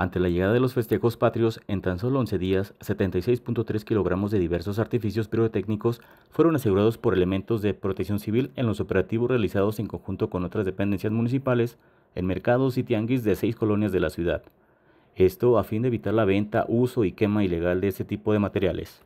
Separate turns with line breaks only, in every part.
Ante la llegada de los festejos patrios, en tan solo 11 días, 76.3 kilogramos de diversos artificios pirotécnicos fueron asegurados por elementos de protección civil en los operativos realizados en conjunto con otras dependencias municipales en mercados y tianguis de seis colonias de la ciudad. Esto a fin de evitar la venta, uso y quema ilegal de este tipo de materiales.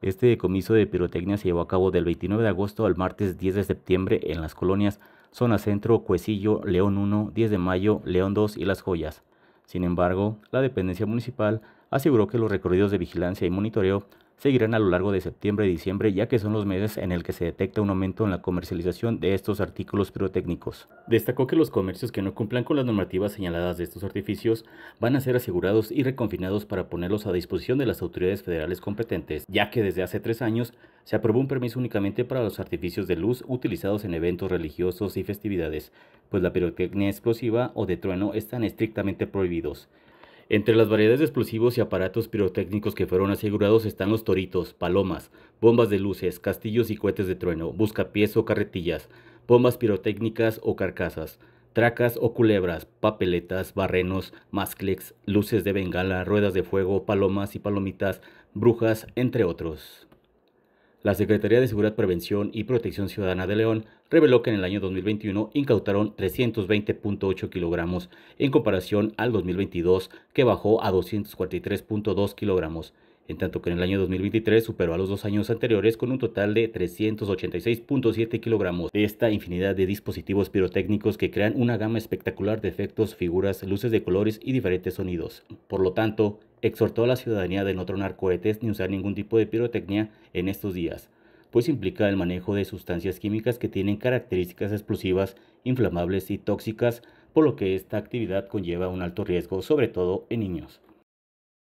Este decomiso de pirotecnia se llevó a cabo del 29 de agosto al martes 10 de septiembre en las colonias Zona Centro, Cuecillo, León 1, 10 de Mayo, León 2 y Las Joyas. Sin embargo, la dependencia municipal aseguró que los recorridos de vigilancia y monitoreo seguirán a lo largo de septiembre y diciembre ya que son los meses en el que se detecta un aumento en la comercialización de estos artículos pirotécnicos. Destacó que los comercios que no cumplan con las normativas señaladas de estos artificios van a ser asegurados y reconfinados para ponerlos a disposición de las autoridades federales competentes, ya que desde hace tres años se aprobó un permiso únicamente para los artificios de luz utilizados en eventos religiosos y festividades, pues la pirotecnia explosiva o de trueno están estrictamente prohibidos. Entre las variedades de explosivos y aparatos pirotécnicos que fueron asegurados están los toritos, palomas, bombas de luces, castillos y cohetes de trueno, buscapiés o carretillas, bombas pirotécnicas o carcasas, tracas o culebras, papeletas, barrenos, masclex, luces de bengala, ruedas de fuego, palomas y palomitas, brujas, entre otros. La Secretaría de Seguridad, Prevención y Protección Ciudadana de León reveló que en el año 2021 incautaron 320.8 kilogramos en comparación al 2022 que bajó a 243.2 kilogramos, en tanto que en el año 2023 superó a los dos años anteriores con un total de 386.7 kilogramos. Esta infinidad de dispositivos pirotécnicos que crean una gama espectacular de efectos, figuras, luces de colores y diferentes sonidos. Por lo tanto, exhortó a la ciudadanía de no tronar cohetes ni usar ningún tipo de pirotecnia en estos días, pues implica el manejo de sustancias químicas que tienen características explosivas, inflamables y tóxicas, por lo que esta actividad conlleva un alto riesgo, sobre todo en niños.